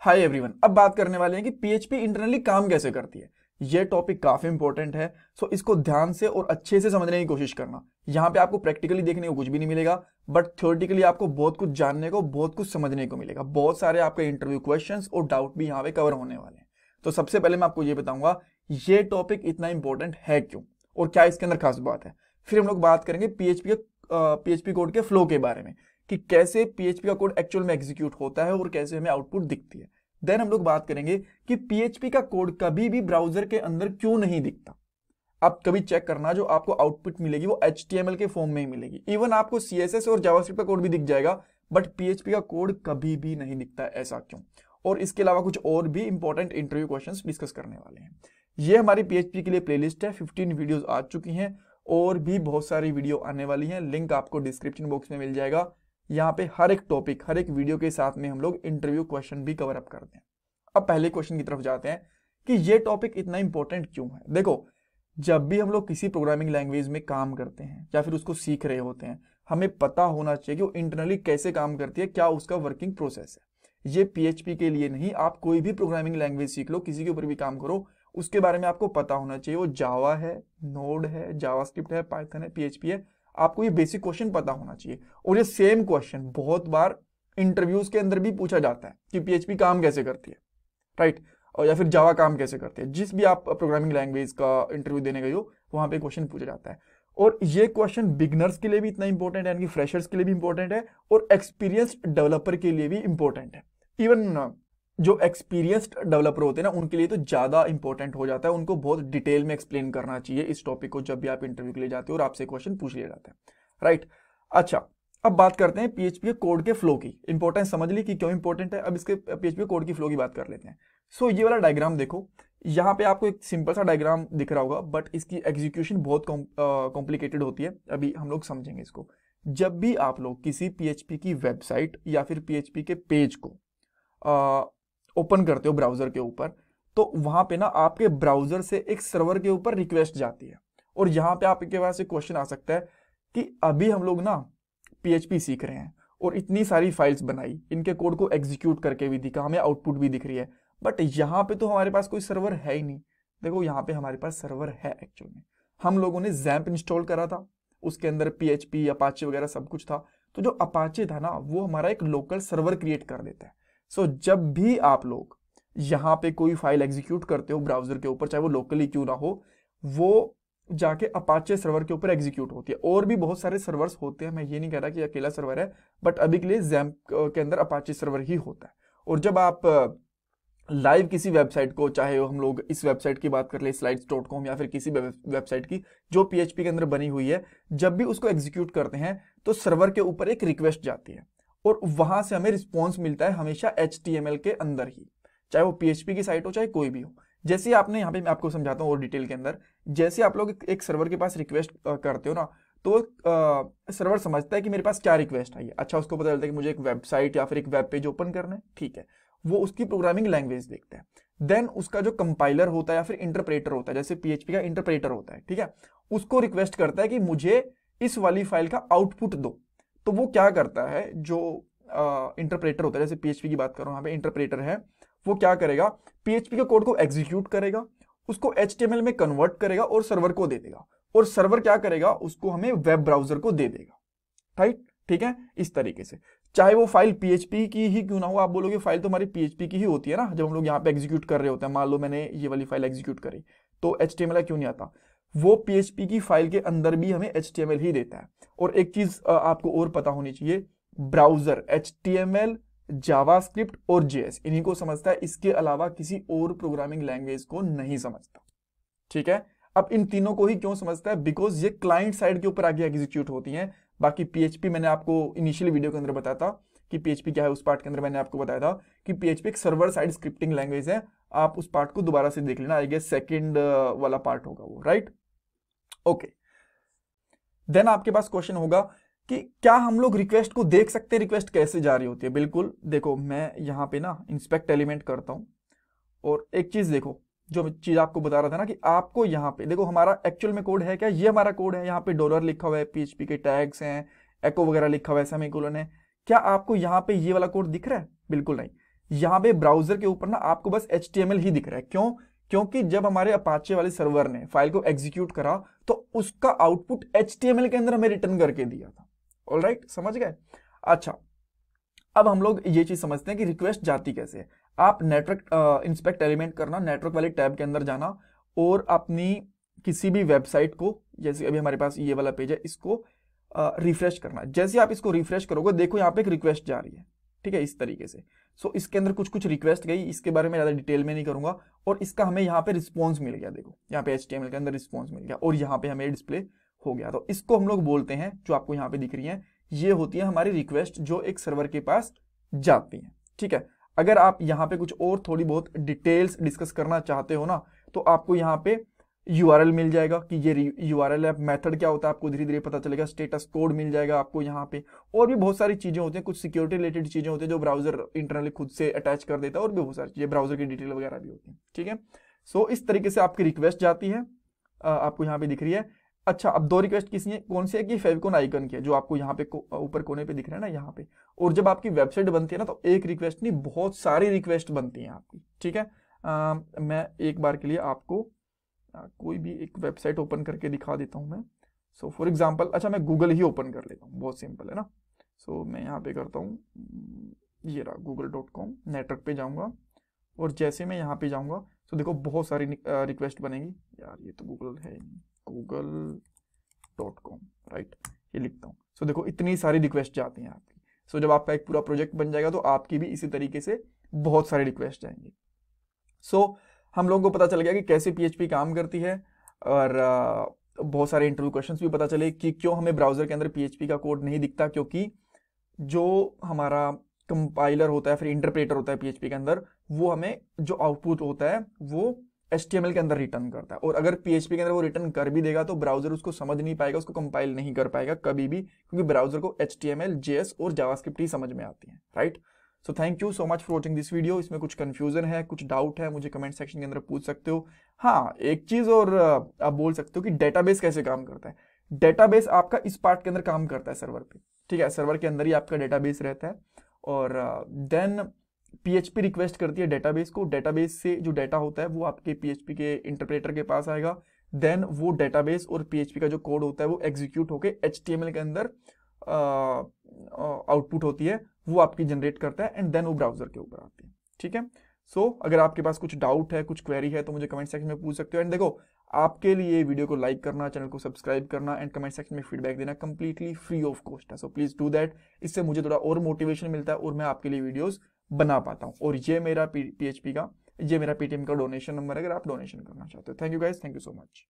hi everyone अब बात करने वाले हैं कि पीएचपी इंटरनली काम कैसे करती है यह टॉपिक काफी इंपॉर्टेंट है सो so इसको ध्यान से और अच्छे से समझने की कोशिश करना यहाँ पे आपको प्रैक्टिकली देखने को कुछ भी नहीं मिलेगा बट थ्योरेटिकली आपको बहुत कुछ जानने को बहुत कुछ समझने को मिलेगा बहुत सारे आपके इंटरव्यू क्वेश्चन और डाउट भी यहाँ पे कवर होने वाले हैं तो सबसे पहले मैं आपको ये बताऊंगा ये टॉपिक इतना इंपॉर्टेंट है क्यों और क्या इसके अंदर खास बात है फिर हम लोग बात करेंगे पीएचपी के पीएचपी कोड के फ्लो के बारे में कि कैसे पीएचपी का कोड एक्चुअल में एग्जीक्यूट होता है और कैसे हमें आउटपुट दिखती है देन हम लोग बात करेंगे कि पीएचपी का कोड कभी भी ब्राउजर के अंदर क्यों नहीं दिखता आप कभी चेक करना जो आपको आउटपुट मिलेगी वो एच के फॉर्म में ही मिलेगी इवन आपको सी और जावास्क्रिप्ट का कोड भी दिख जाएगा बट पीएचपी का कोड कभी भी नहीं दिखता ऐसा क्यों और इसके अलावा कुछ और भी इंपॉर्टेंट इंटरव्यू क्वेश्चन डिस्कस करने वाले हैं ये हमारी पीएचपी के लिए प्लेलिस्ट है 15 वीडियोस आ चुकी हैं और भी बहुत सारी वीडियो आने वाली हैं लिंक आपको डिस्क्रिप्शन बॉक्स में मिल जाएगा यहाँ पे हर एक टॉपिक हर एक वीडियो के साथ में हम लोग इंटरव्यू क्वेश्चन भी कवर अप करते हैं अब पहले क्वेश्चन की तरफ जाते हैं कि ये टॉपिक इतना इंपॉर्टेंट क्यों है देखो जब भी हम लोग किसी प्रोग्रामिंग लैंग्वेज में काम करते हैं या फिर उसको सीख रहे होते हैं हमें पता होना चाहिए कि वो इंटरनली कैसे काम करती है क्या उसका वर्किंग प्रोसेस है ये पीएचपी के लिए नहीं आप कोई भी प्रोग्रामिंग लैंग्वेज सीख लो किसी के ऊपर भी काम करो उसके बारे में आपको पता होना चाहिए वो जावा है नोड है जावास्क्रिप्ट है पाइथन है पीएचपी है आपको ये बेसिक क्वेश्चन पता होना चाहिए और ये सेम क्वेश्चन बहुत बार इंटरव्यूज के अंदर भी पूछा जाता है कि पीएचपी काम कैसे करती है राइट और या फिर जावा काम कैसे करती है जिस भी आप प्रोग्रामिंग लैंग्वेज का इंटरव्यू देने गए हो वहां पे क्वेश्चन पूछा जाता है और ये क्वेश्चन बिगनर्स के लिए भी इतना इंपॉर्टेंट है यानी कि फ्रेशर्स के लिए भी इंपॉर्टेंट है और एक्सपीरियंस डेवलपर के लिए भी इंपॉर्टेंट है इवन जो एक्सपीरियंस्ड डेवलपर होते हैं ना उनके लिए तो ज़्यादा इंपॉर्टेंट हो जाता है उनको बहुत डिटेल में एक्सप्लेन करना चाहिए इस टॉपिक को जब भी आप इंटरव्यू के लिए जाते हो और आपसे क्वेश्चन पूछ लिया जाता है राइट अच्छा अब बात करते हैं पीएचपी के कोड के फ्लो की इंपॉर्टेंस समझ ली कि क्यों इंपॉर्टेंट है अब इसके पीएचपी कोड की फ्लो की बात कर लेते हैं सो so, ये वाला डायग्राम देखो यहाँ पे आपको एक सिंपल सा डायग्राम दिख रहा होगा बट इसकी एग्जीक्यूशन बहुत कॉम्प्लिकेटेड होती है अभी हम लोग समझेंगे इसको जब भी आप लोग किसी पीएचपी की वेबसाइट या फिर पीएचपी के पेज को ओपन करते हो ब्राउजर के ऊपर तो वहां पे ना आपके ब्राउजर से एक सर्वर के ऊपर रिक्वेस्ट जाती है और यहाँ पे आपके पास एक क्वेश्चन आ सकता है कि अभी हम लोग ना पीएचपी सीख रहे हैं और इतनी सारी फाइल्स बनाई इनके कोड को एग्जीक्यूट करके भी दिखा हमें आउटपुट भी दिख रही है बट यहाँ पे तो हमारे पास कोई सर्वर है ही नहीं देखो यहाँ पे हमारे पास सर्वर है एक्चुअल में हम लोगों ने जैम्प इंस्टॉल करा था उसके अंदर पी एच वगैरह सब कुछ था तो जो अपाचे था ना वो हमारा एक लोकल सर्वर क्रिएट कर देता है सो so, जब भी आप लोग यहाँ पे कोई फाइल एग्जीक्यूट करते हो ब्राउजर के ऊपर चाहे वो लोकली क्यों ना हो वो जाके अपाचे सर्वर के ऊपर एग्जीक्यूट होती है और भी बहुत सारे सर्वर्स होते हैं मैं ये नहीं कह रहा कि अकेला सर्वर है बट अभी के लिए जैम के अंदर अपाचे सर्वर ही होता है और जब आप लाइव किसी वेबसाइट को चाहे हम लोग इस वेबसाइट की बात कर ले स्लाइड्स डॉट कॉम या फिर किसी वेबसाइट की जो पीएचपी के अंदर बनी हुई है जब भी उसको एग्जीक्यूट करते हैं तो सर्वर के ऊपर एक रिक्वेस्ट जाती है और वहां से हमें रिस्पॉन्स मिलता है हमेशा एच के अंदर ही चाहे वो पीएचपी की साइट हो चाहे कोई भी हो जैसे आपने यहाँ पे मैं आपको समझाता हूँ और डिटेल के अंदर जैसे आप लोग एक सर्वर के पास रिक्वेस्ट करते हो ना तो आ, सर्वर समझता है कि मेरे पास क्या रिक्वेस्ट आई है अच्छा उसको पता चलता है कि मुझे एक वेबसाइट या फिर एक वेब पेज ओपन करना है ठीक है वो उसकी प्रोग्रामिंग लैंग्वेज देखता है देन उसका जो कंपाइलर होता है या फिर इंटरप्रेटर होता है जैसे पीएचपी का इंटरप्रेटर होता है ठीक है उसको रिक्वेस्ट करता है कि मुझे इस वाली फाइल का आउटपुट दो तो वो क्या करता है जो इंटरप्रेटर होता है जैसे पीएचपी की बात करो यहाँ पे इंटरप्रेटर है वो क्या करेगा पीएचपी के कोड को एग्जीक्यूट करेगा उसको एच में कन्वर्ट करेगा और सर्वर को दे देगा और सर्वर क्या करेगा उसको हमें वेब ब्राउजर को दे देगा राइट ठीक है इस तरीके से चाहे वो फाइल पीएचपी की ही क्यों ना हो आप बोलोगे फाइल तो हमारी पीएचपी की ही होती है ना जब हम लोग यहाँ पे एग्जीक्यूट कर रहे होते हैं मान लो मैंने ये वाली फाइल एग्जीक्यूट करी तो एच क्यों नहीं आता वो पीएचपी की फाइल के अंदर भी हमें एच ही देता है और एक चीज आपको और पता होनी चाहिए ब्राउजर एच जावास्क्रिप्ट और जेएस इन्हीं को समझता है इसके अलावा किसी और प्रोग्रामिंग लैंग्वेज को नहीं समझता ठीक है अब इन तीनों को ही क्यों समझता है बिकॉज ये क्लाइंट साइड के ऊपर आगे एग्जीक्यूट होती हैं बाकी पीएचपी मैंने आपको इनिशियल वीडियो के अंदर बताया था कि पीएचपी क्या है उस पार्ट के अंदर मैंने आपको बताया था कि पीएचपी एक सर्वर साइड स्क्रिप्टिंग लैंग्वेज है आप उस पार्ट को दोबारा से देख लेना आएगा सेकेंड uh, वाला पार्ट होगा वो राइट ओके देन आपके पास क्वेश्चन होगा कि क्या हम लोग रिक्वेस्ट को देख सकते हैं रिक्वेस्ट कैसे जा रही होती है बिल्कुल देखो मैं यहां पे ना इंस्पेक्ट एलिमेंट करता हूं और एक चीज़ देखो जो चीज़ आपको बता रहा था ना कि आपको यहाँ पे देखो हमारा एक्चुअल में कोड है क्या ये हमारा कोड है यहाँ पे डॉलर लिखा हुआ है पीएचपी के टैग्स हैं एको वगैरह लिखा हुआ है सेमीकोलन है क्या आपको यहाँ पे ये वाला कोड दिख रहा है बिल्कुल नहीं यहां पे ब्राउजर के ऊपर ना आपको बस एच ही दिख रहा है क्यों क्योंकि जब हमारे अपाचे वाले सर्वर ने फाइल को एग्जीक्यूट करा तो उसका आउटपुट एच के अंदर हमें रिटर्न करके दिया था ऑल right, समझ गए अच्छा अब हम लोग ये चीज समझते हैं कि रिक्वेस्ट जाती कैसे है आप नेटवर्क इंस्पेक्ट एलिमेंट करना नेटवर्क वाले टैब के अंदर जाना और अपनी किसी भी वेबसाइट को जैसे अभी हमारे पास ये वाला पेज है इसको रिफ्रेश करना जैसे आप इसको रिफ्रेश करोगे देखो यहाँ पे एक रिक्वेस्ट जा रही है ठीक है इस तरीके से सो so, इसके अंदर कुछ कुछ रिक्वेस्ट गई इसके बारे में ज़्यादा डिटेल में नहीं करूंगा और इसका हमें यहाँ पे रिस्पॉन्स मिल गया देखो यहाँ पे एच के अंदर रिस्पॉन्स मिल गया और यहाँ पे हमें डिस्प्ले हो गया तो इसको हम लोग बोलते हैं जो आपको यहाँ पे दिख रही है ये होती है हमारी रिक्वेस्ट जो एक सर्वर के पास जाती है ठीक है अगर आप यहाँ पे कुछ और थोड़ी बहुत डिटेल्स डिस्कस करना चाहते हो ना तो आपको यहाँ पे यू मिल जाएगा कि ये यू आर एल मैथड क्या होता है आपको धीरे धीरे पता चलेगा स्टेटस कोड मिल जाएगा आपको यहाँ पे और भी बहुत सारी चीज़ें होती हैं कुछ सिक्योरिटी रिलेटेड चीज़ें होती हैं जो ब्राउजर इंटरनली खुद से अटैच कर देता है और भी बहुत सारी चीज़ें ब्राउजर की डिटेल वगैरह भी होती है ठीक है सो इस तरीके से आपकी रिक्वेस्ट जाती है आपको यहाँ पे दिख रही है अच्छा अब दो रिक्वेस्ट किसी है कौन सी है कि फेविकोन आइकन की है जो आपको यहाँ पे ऊपर को, कोने पे दिख रहा है ना यहाँ पे और जब आपकी वेबसाइट बनती है ना तो एक रिक्वेस्ट नहीं बहुत सारी रिक्वेस्ट बनती हैं आपकी ठीक है आ, मैं एक बार के लिए आपको कोई भी एक वेबसाइट ओपन करके दिखा देता हूँ मैं सो फॉर एग्जाम्पल अच्छा मैं गूगल ही ओपन कर लेता हूँ बहुत सिंपल है ना सो so, मैं यहाँ पे करता हूँ हम्म, ये रहा गूगल डॉट कॉम नेटवर्क पे जाऊँगा और जैसे मैं यहाँ पे जाऊँगा तो देखो बहुत सारी रिक्वेस्ट बनेगी यार ये तो गूगल है गूगल डॉट कॉम राइट ये लिखता हूँ सो देखो इतनी सारी रिक्वेस्ट जाती हैं आपकी सो so, जब आपका एक पूरा प्रोजेक्ट बन जाएगा तो आपकी भी इसी तरीके से बहुत सारे रिक्वेस्ट जाएंगे सो so, हम लोगों को पता चल गया कि कैसे पी काम करती है और बहुत सारे इंटरव्यू क्वेश्चंस भी पता चले कि क्यों हमें ब्राउज़र के अंदर पी का कोड नहीं दिखता क्योंकि जो हमारा कंपाइलर होता है फिर इंटरप्रेटर होता है पी के अंदर वो हमें जो आउटपुट होता है वो एच के अंदर रिटर्न करता है और अगर पी के अंदर वो रिटर्न कर भी देगा तो ब्राउजर उसको समझ नहीं पाएगा उसको कंपाइल नहीं कर पाएगा कभी भी क्योंकि ब्राउजर को एच टी एम और जावास्क्रिप्ट ही समझ में आती है right so thank you so much for watching this video इसमें कुछ कन्फ्यूजन है कुछ डाउट है मुझे कमेंट सेक्शन के अंदर पूछ सकते हो हाँ एक चीज़ और आप बोल सकते हो कि डेटाबेस कैसे काम करता है डेटाबेस आपका इस पार्ट के अंदर काम करता है सर्वर पे ठीक है सर्वर के अंदर ही आपका डेटाबेस रहता है और देन पीएचपी रिक्वेस्ट करती है डेटाबेस को डेटाबेस से जो डेटा होता है वो आपके पीएचपी के इंटरप्रेटर के पास आएगा देन वो डेटाबेस और पीएचपी का जो कोड होता है वो एग्जीक्यूट होके एच के अंदर आउटपुट होती है वो आपकी जनरेट करता है एंड देन वो ब्राउजर के ऊपर आती है ठीक है सो so, अगर आपके पास कुछ डाउट है कुछ क्वेरी है तो मुझे कमेंट सेक्शन में पूछ सकते हो एंड देखो आपके लिए वीडियो को लाइक करना चैनल को सब्सक्राइब करना एंड कमेंट सेक्शन में फीडबैक देना कंप्लीटली फ्री ऑफ कॉस्ट है सो प्लीज डू दैट इससे मुझे थोड़ा और मोटिवेशन मिलता है और मैं आपके लिए वीडियोस बना पाता हूँ और ये मेरा पी का ये मेरा पेटीएम का डोनेशन नंबर है अगर आप डोनेशन करना चाहते हो thank you guys thank you so much